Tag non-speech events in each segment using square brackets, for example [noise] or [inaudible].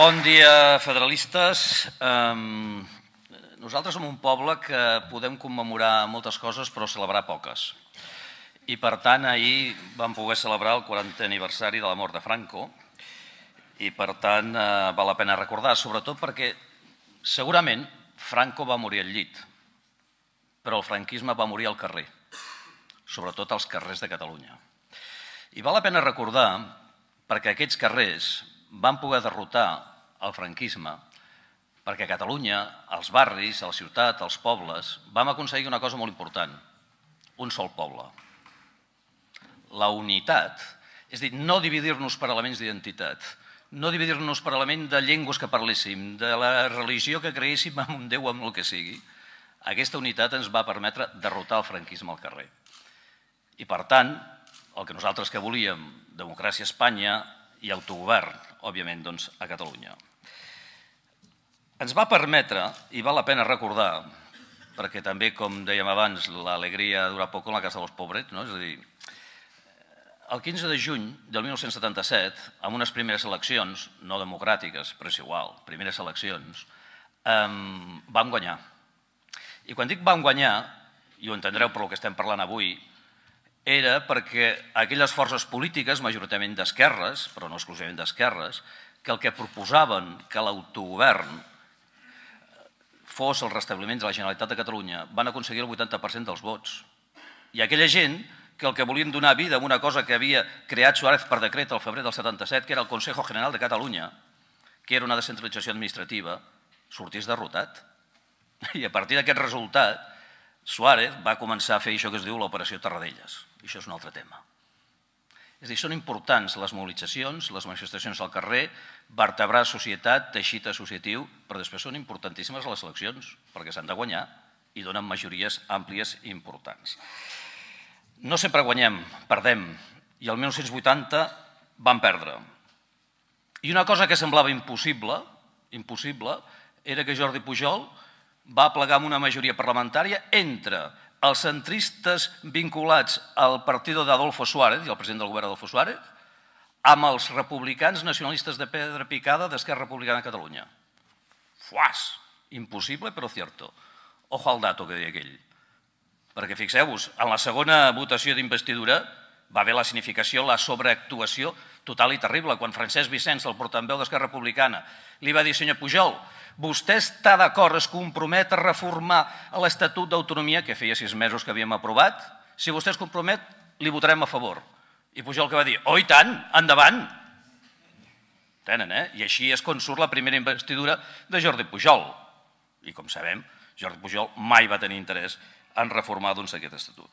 Bon dia, federalistes. nosaltres som un poble que podem commemorar moltes coses però celebrar poques. I per tant, ahir vam poder celebrar el 40è aniversari de la mort de Franco i per tant eh, val la pena recordar, sobretot perquè segurament Franco va morir al llit, però el franquisme va morir al carrer, sobretot als carrers de Catalunya. I val la pena recordar perquè aquests carrers van poder derrotar el franquisme perquè a Catalunya, als barris, a la ciutat, als pobles, vam aconseguir una cosa molt important, un sol poble. La unitat, és a dir, no dividir-nos per elements d'identitat, no dividir-nos per element de llengües que parléssim, de la religió que creéssim amb un Déu, amb el que sigui. Aquesta unitat ens va permetre derrotar el franquisme al carrer. I per tant, el que nosaltres que volíem, democràcia a Espanya, i autogovern, òbviament, doncs, a Catalunya. Ens va permetre, i val la pena recordar, perquè també, com dèiem abans, l'alegria dura poc en la casa dels pobrets, no? és a dir, el 15 de juny del 1977, amb unes primeres eleccions, no democràtiques, però és igual, primeres eleccions, eh, vam guanyar. I quan dic vam guanyar, i ho entendreu per el que estem parlant avui, era perquè aquelles forces polítiques, majoritament d'esquerres, però no exclusivament d'esquerres, que el que proposaven que l'autogovern fos el restabliment de la Generalitat de Catalunya, van aconseguir el 80% dels vots. I aquella gent que el que volien donar vida a una cosa que havia creat Suárez per decret al febrer del 77, que era el Consejo General de Catalunya, que era una descentralització administrativa, sortís derrotat. [laughs] I a partir d'aquest resultat, Suárez va començar a fer això que es diu l'operació Tarradellas. I això és un altre tema. És a dir, són importants les mobilitzacions, les manifestacions al carrer, vertebrar societat, teixit associatiu, però després són importantíssimes les eleccions, perquè s'han de guanyar i donen majories àmplies i importants. No sempre guanyem, perdem, i el 1980 van perdre. I una cosa que semblava impossible, impossible, era que Jordi Pujol va plegar amb una majoria parlamentària entre els centristes vinculats al partit d'Adolfo Suárez, el president del govern d'Adolfo Suárez, amb els republicans nacionalistes de pedra picada d'Esquerra Republicana de Catalunya. Fuàs! Impossible, però cierto. Ojo al dato, que deia aquell. Perquè fixeu-vos, en la segona votació d'investidura va haver la significació, la sobreactuació total i terrible, quan Francesc Vicenç, el portaveu d'Esquerra Republicana, li va dir, senyor Pujol, vostè està d'acord, es compromet a reformar l'Estatut d'Autonomia, que feia sis mesos que havíem aprovat? Si vostè es compromet, li votarem a favor. I Pujol que va dir, oi oh, tant, endavant. Tenen, eh? I així és quan surt la primera investidura de Jordi Pujol. I com sabem, Jordi Pujol mai va tenir interès en reformar doncs, aquest estatut.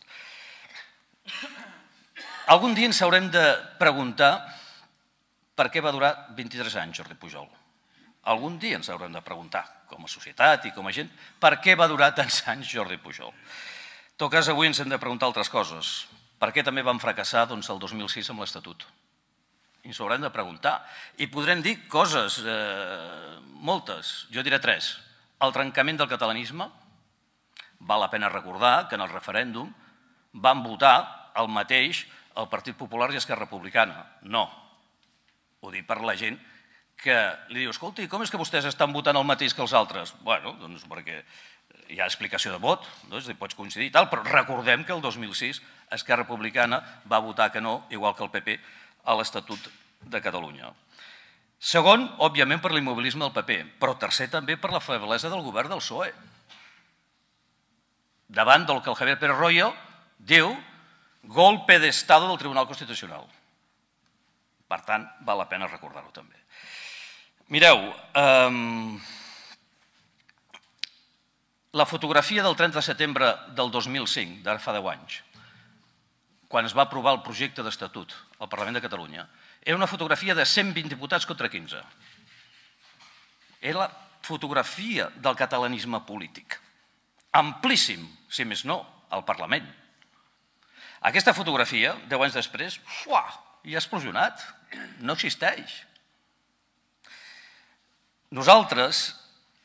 Algun dia ens haurem de preguntar per què va durar 23 anys Jordi Pujol. Algun dia ens haurem de preguntar, com a societat i com a gent, per què va durar tants anys Jordi Pujol. En tot cas, avui ens hem de preguntar altres coses. Per què també vam fracassar doncs, el 2006 amb l'Estatut? I ens ho haurem de preguntar. I podrem dir coses, eh, moltes, jo diré tres. El trencament del catalanisme, val la pena recordar que en el referèndum van votar el mateix el Partit Popular i Esquerra Republicana. No. Ho dic per la gent que que li diu, escolti, com és que vostès estan votant el mateix que els altres? Bueno, doncs perquè hi ha explicació de vot, doncs hi pots coincidir i tal, però recordem que el 2006 Esquerra Republicana va votar que no, igual que el PP, a l'Estatut de Catalunya. Segon, òbviament, per l'immobilisme del PP, però tercer també per la feblesa del govern del PSOE. Davant del que el Javier Pérez Royo diu golpe d'estado del Tribunal Constitucional. Per tant, val la pena recordar-ho també. Mireu, um, la fotografia del 30 de setembre del 2005, d'ara fa 10 anys, quan es va aprovar el projecte d'Estatut al Parlament de Catalunya, era una fotografia de 120 diputats contra 15. Era la fotografia del catalanisme polític. Amplíssim, si més no, al Parlament. Aquesta fotografia, 10 anys després, uah, ja ha explosionat, no existeix. Nosaltres,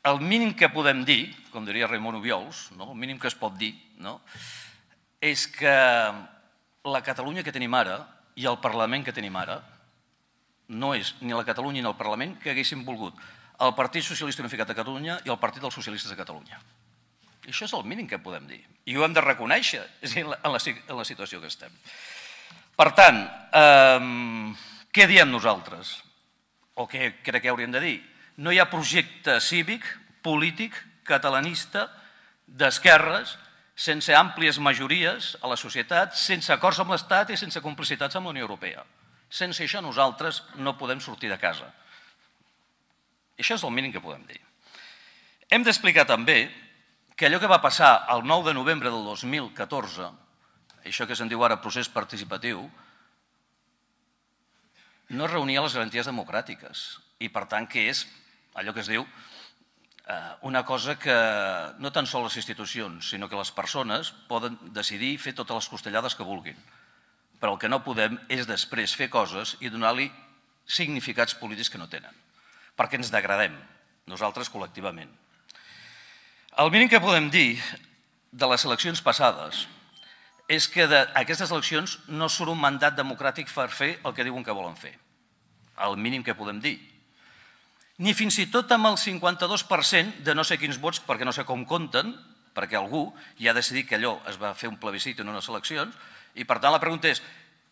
el mínim que podem dir, com diria Raimon Ubiols, no? el mínim que es pot dir, no? és que la Catalunya que tenim ara i el Parlament que tenim ara no és ni la Catalunya ni el Parlament que haguéssim volgut el Partit Socialista Unificat de Catalunya i el Partit dels Socialistes de Catalunya. I això és el mínim que podem dir. I ho hem de reconèixer és en, la, en, la, en la situació que estem. Per tant, eh, què diem nosaltres? O què crec que hauríem de dir? no hi ha projecte cívic, polític, catalanista, d'esquerres, sense àmplies majories a la societat, sense acords amb l'Estat i sense complicitats amb la Unió Europea. Sense això nosaltres no podem sortir de casa. això és el mínim que podem dir. Hem d'explicar també que allò que va passar el 9 de novembre del 2014, això que se'n diu ara procés participatiu, no reunia les garanties democràtiques i, per tant, que és allò que es diu, eh, una cosa que no tan sols les institucions, sinó que les persones poden decidir fer totes les costellades que vulguin. Però el que no podem és després fer coses i donar-li significats polítics que no tenen, perquè ens degradem, nosaltres col·lectivament. El mínim que podem dir de les eleccions passades és que d'aquestes eleccions no surt un mandat democràtic per fer el que diuen que volen fer. El mínim que podem dir, ni fins i tot amb el 52% de no sé quins vots, perquè no sé com compten, perquè algú ja ha decidit que allò es va fer un plebiscit en unes eleccions, i per tant la pregunta és,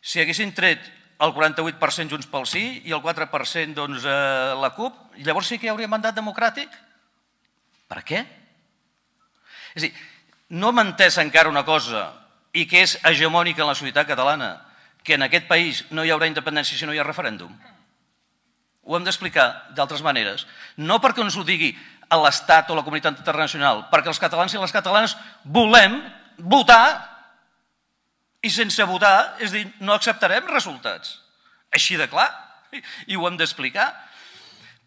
si haguessin tret el 48% Junts pel Sí i el 4% doncs, eh, la CUP, llavors sí que hi hauria mandat democràtic? Per què? És a dir, no hem entès encara una cosa i que és hegemònica en la societat catalana, que en aquest país no hi haurà independència si no hi ha referèndum. Ho hem d'explicar d'altres maneres. No perquè ens ho digui l'Estat o la comunitat internacional, perquè els catalans i les catalanes volem votar i sense votar, és dir, no acceptarem resultats. Així de clar, i ho hem d'explicar.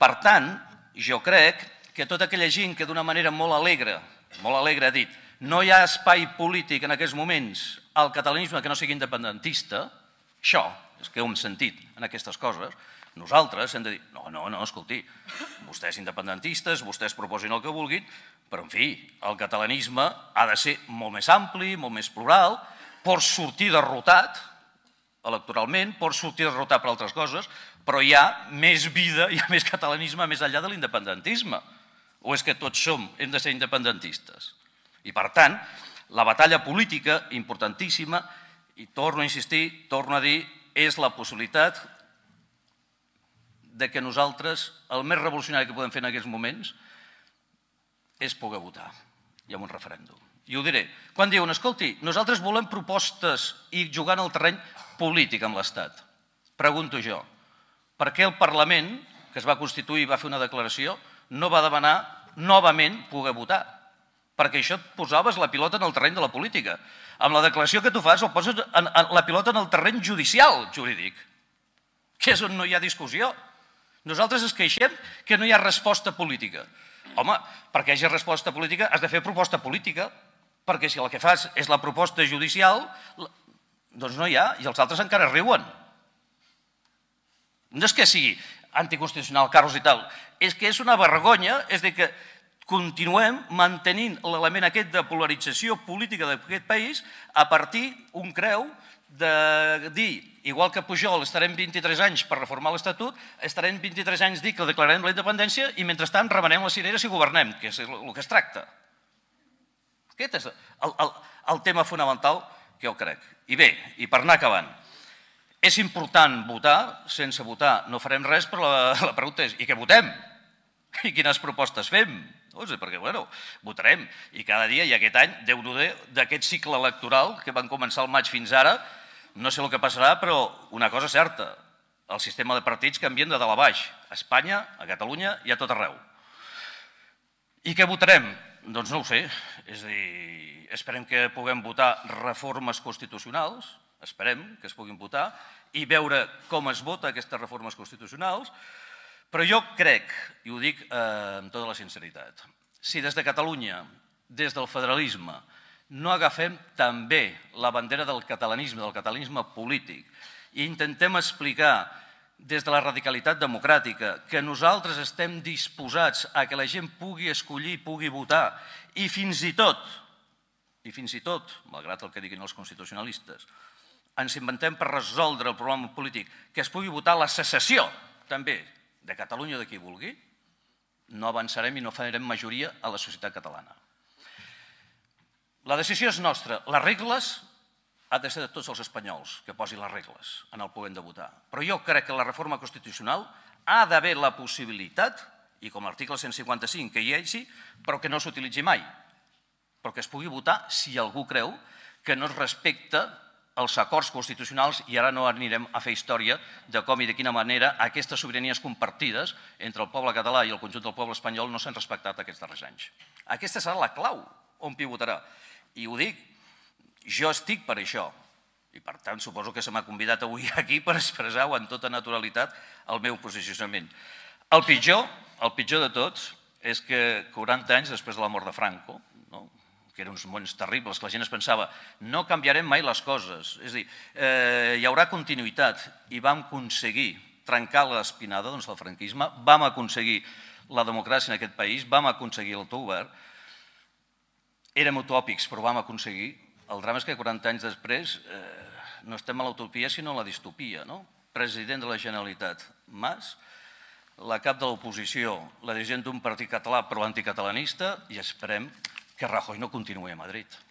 Per tant, jo crec que tota aquella gent que d'una manera molt alegre, molt alegre ha dit, no hi ha espai polític en aquests moments al catalanisme que no sigui independentista, això és que ho hem sentit en aquestes coses, nosaltres hem de dir, no, no, no, escolti, vostès independentistes, vostès proposin el que vulguin, però, en fi, el catalanisme ha de ser molt més ampli, molt més plural, pot sortir derrotat electoralment, pot sortir derrotat per altres coses, però hi ha més vida, hi ha més catalanisme més enllà de l'independentisme. O és que tots som, hem de ser independentistes. I per tant, la batalla política, importantíssima, i torno a insistir, torno a dir, és la possibilitat de que nosaltres el més revolucionari que podem fer en aquests moments és poder votar i amb un referèndum. I ho diré. Quan diuen, escolti, nosaltres volem propostes i jugar en el terreny polític amb l'Estat. Pregunto jo, per què el Parlament, que es va constituir i va fer una declaració, no va demanar novament poder votar? Perquè això et posaves la pilota en el terreny de la política. Amb la declaració que tu fas, el poses en, en, la pilota en el terreny judicial jurídic, que és on no hi ha discussió. Nosaltres ens queixem que no hi ha resposta política. Home, perquè hi hagi resposta política has de fer proposta política, perquè si el que fas és la proposta judicial, doncs no hi ha, i els altres encara riuen. No és que sigui anticonstitucional, Carlos i tal, és que és una vergonya, és de que continuem mantenint l'element aquest de polarització política d'aquest país a partir, un creu, de dir, igual que Pujol, estarem 23 anys per reformar l'Estatut, estarem 23 anys dir que declararem la independència i mentrestant remenem les cireres i governem, que és el que es tracta. Aquest és el, el, el tema fonamental que jo crec. I bé, i per anar acabant, és important votar, sense votar no farem res, però la, la pregunta és, i què votem? I quines propostes fem? No sé, perquè, bueno, votarem. I cada dia, i aquest any, déu nhi d'aquest cicle electoral que van començar el maig fins ara, no sé el que passarà, però una cosa certa, el sistema de partits canvien de dalt a baix, a Espanya, a Catalunya i a tot arreu. I què votarem? Doncs no ho sé. És a dir, esperem que puguem votar reformes constitucionals, esperem que es puguin votar, i veure com es vota aquestes reformes constitucionals, però jo crec, i ho dic eh, amb tota la sinceritat, si des de Catalunya, des del federalisme, no agafem també la bandera del catalanisme, del catalanisme polític, i intentem explicar des de la radicalitat democràtica que nosaltres estem disposats a que la gent pugui escollir, pugui votar, i fins i tot, i fins i tot, malgrat el que diguin els constitucionalistes, ens inventem per resoldre el problema polític, que es pugui votar la secessió, també, de Catalunya de qui vulgui, no avançarem i no farem majoria a la societat catalana. La decisió és nostra. Les regles ha de ser de tots els espanyols que posin les regles en el poder de votar. Però jo crec que la reforma constitucional ha d'haver la possibilitat, i com l'article 155 que hi hagi, però que no s'utilitzi mai, però que es pugui votar si algú creu que no es respecta els acords constitucionals i ara no anirem a fer història de com i de quina manera aquestes sobiranies compartides entre el poble català i el conjunt del poble espanyol no s'han respectat aquests darrers anys. Aquesta serà la clau on pivotarà. I ho dic, jo estic per això. I per tant, suposo que se m'ha convidat avui [laughs] aquí per expressar-ho amb tota naturalitat el meu posicionament. El pitjor, el pitjor de tots, és que 40 anys després de la mort de Franco, no? que eren uns mons terribles, que la gent es pensava no canviarem mai les coses, és a dir, eh, hi haurà continuïtat, i vam aconseguir trencar l'espinada doncs, del franquisme, vam aconseguir la democràcia en aquest país, vam aconseguir l'autogovern, érem utòpics, però ho vam aconseguir. El drama és que 40 anys després eh, no estem a l'utopia, sinó a la distopia. No? President de la Generalitat, Mas, la cap de l'oposició, la dirigent d'un partit català però anticatalanista, i esperem que Rajoy no continuï a Madrid.